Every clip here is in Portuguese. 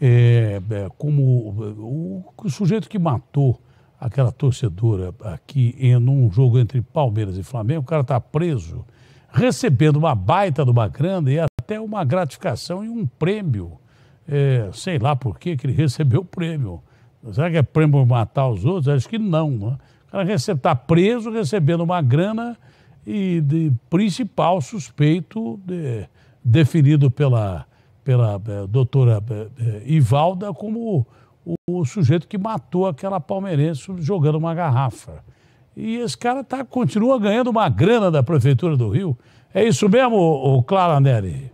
é, é, como o, o, sujeito que matou aquela torcedora aqui em um jogo entre Palmeiras e Flamengo, o cara está preso, recebendo uma baita de uma grana e até uma gratificação e um prêmio. É, sei lá por que ele recebeu o prêmio. Será que é prêmio por matar os outros? Acho que não. Né? O cara está preso, recebendo uma grana e de principal suspeito de, definido pela pela eh, doutora eh, eh, Ivalda como o, sujeito que matou aquela palmeirense jogando uma garrafa. E esse cara tá, continua ganhando uma grana da Prefeitura do Rio. É isso mesmo, Clara Neri?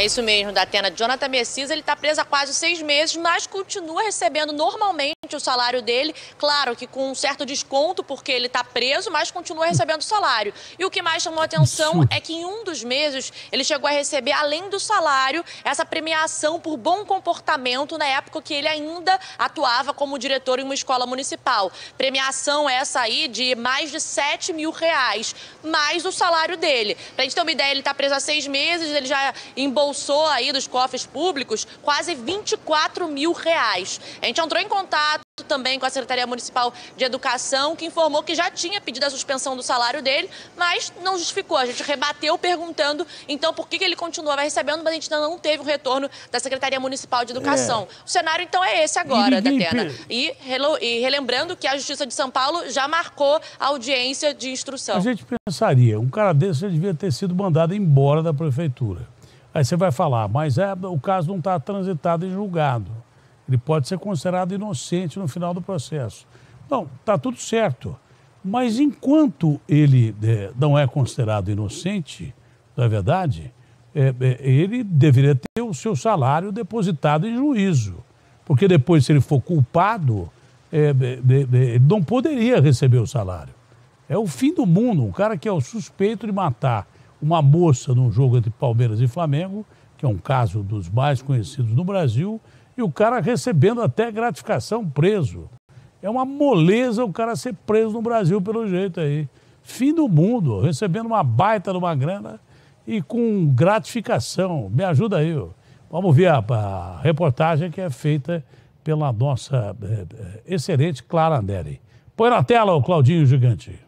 É isso mesmo, da Atena. Jonathan Messias, ele está preso há quase seis meses, mas continua recebendo normalmente o salário dele. Claro que com um certo desconto, porque ele está preso, mas continua recebendo o salário. E o que mais chamou a atenção é que em um dos meses ele chegou a receber, além do salário, essa premiação por bom comportamento na época que ele ainda atuava como diretor em uma escola municipal. Premiação essa aí de mais de 7 mil reais, mais o salário dele. Para a gente ter uma ideia, ele está preso há seis meses, ele já embolsou embolsou aí dos cofres públicos quase 24 mil reais. A gente entrou em contato também com a Secretaria Municipal de Educação, que informou que já tinha pedido a suspensão do salário dele, mas não justificou. A gente rebateu perguntando, então, por que, que ele continuava recebendo, mas a gente ainda não teve o retorno da Secretaria Municipal de Educação. É. O cenário, então, é esse agora, Datena. E, e relembrando que a Justiça de São Paulo já marcou a audiência de instrução. A gente pensaria, um cara desse já devia ter sido mandado embora da prefeitura. Aí você vai falar, mas é, o caso não está transitado e julgado. Ele pode ser considerado inocente no final do processo. Não, está tudo certo. Mas enquanto ele é, não é considerado inocente, não é verdade? É, é, ele deveria ter o seu salário depositado em juízo. Porque depois, se ele for culpado, é, é, é ele não poderia receber o salário. É o fim do mundo. um cara que é o suspeito de matar uma moça num jogo entre Palmeiras e Flamengo, que é um caso dos mais conhecidos no Brasil, e o cara recebendo até gratificação preso. É uma moleza o cara ser preso no Brasil pelo jeito aí. Fim do mundo, recebendo uma baita de uma grana e com gratificação. Me ajuda aí. Ó. Vamos ver a, a, reportagem que é feita pela nossa é, é excelente Clara Anderi. Põe na tela o Claudinho Gigante.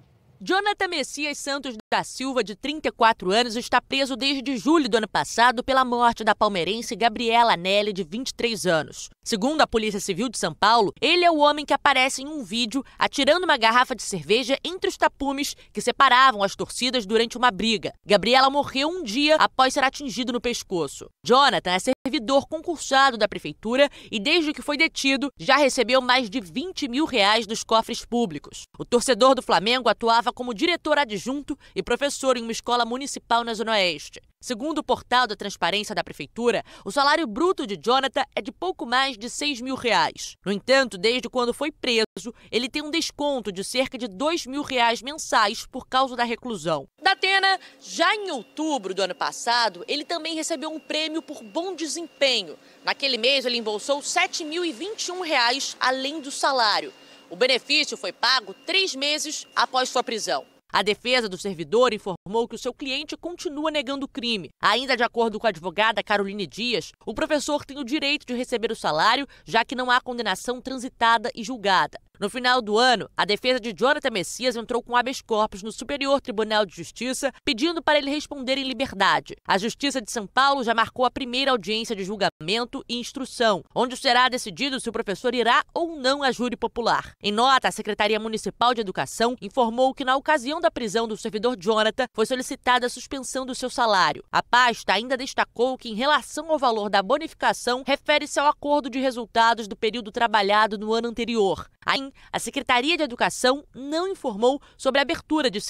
Jonathan Messias Santos da Silva, de 34 anos, está preso desde julho do ano passado pela morte da palmeirense Gabriela Nelly, de 23 anos. Segundo a Polícia Civil de São Paulo, ele é o homem que aparece em um vídeo atirando uma garrafa de cerveja entre os tapumes que separavam as torcidas durante uma briga. Gabriela morreu um dia após ser atingido no pescoço. Jonathan é servidor concursado da prefeitura e, desde que foi detido, já recebeu mais de 20 mil reais dos cofres públicos. O torcedor do Flamengo atuava como diretor adjunto e professor em uma escola municipal na Zona Oeste. Segundo o portal da Transparência da Prefeitura, o salário bruto de Jonathan é de pouco mais de 6 mil reais. No entanto, desde quando foi preso, ele tem um desconto de cerca de 2 mil reais mensais por causa da reclusão. Datena, já em outubro do ano passado, ele também recebeu um prêmio por bom desempenho. Naquele mês, ele embolsou R$ 7.021, além do salário. O benefício foi pago três meses após sua prisão. A defesa do servidor informou que o seu cliente continua negando o crime. Ainda de acordo com a advogada Caroline Dias, o professor tem o direito de receber o salário, já que não há condenação transitada e julgada. No final do ano, a defesa de Jonathan Messias entrou com habeas corpus no Superior Tribunal de Justiça, pedindo para ele responder em liberdade. A Justiça de São Paulo já marcou a primeira audiência de julgamento e instrução, onde será decidido se o professor irá ou não a júri popular. Em nota, a Secretaria Municipal de Educação informou que, na ocasião da prisão do servidor Jonathan, foi solicitada a suspensão do seu salário. A pasta ainda destacou que, em relação ao valor da bonificação, refere-se ao acordo de resultados do período trabalhado no ano anterior. Aí, a Secretaria de Educação não informou sobre a abertura de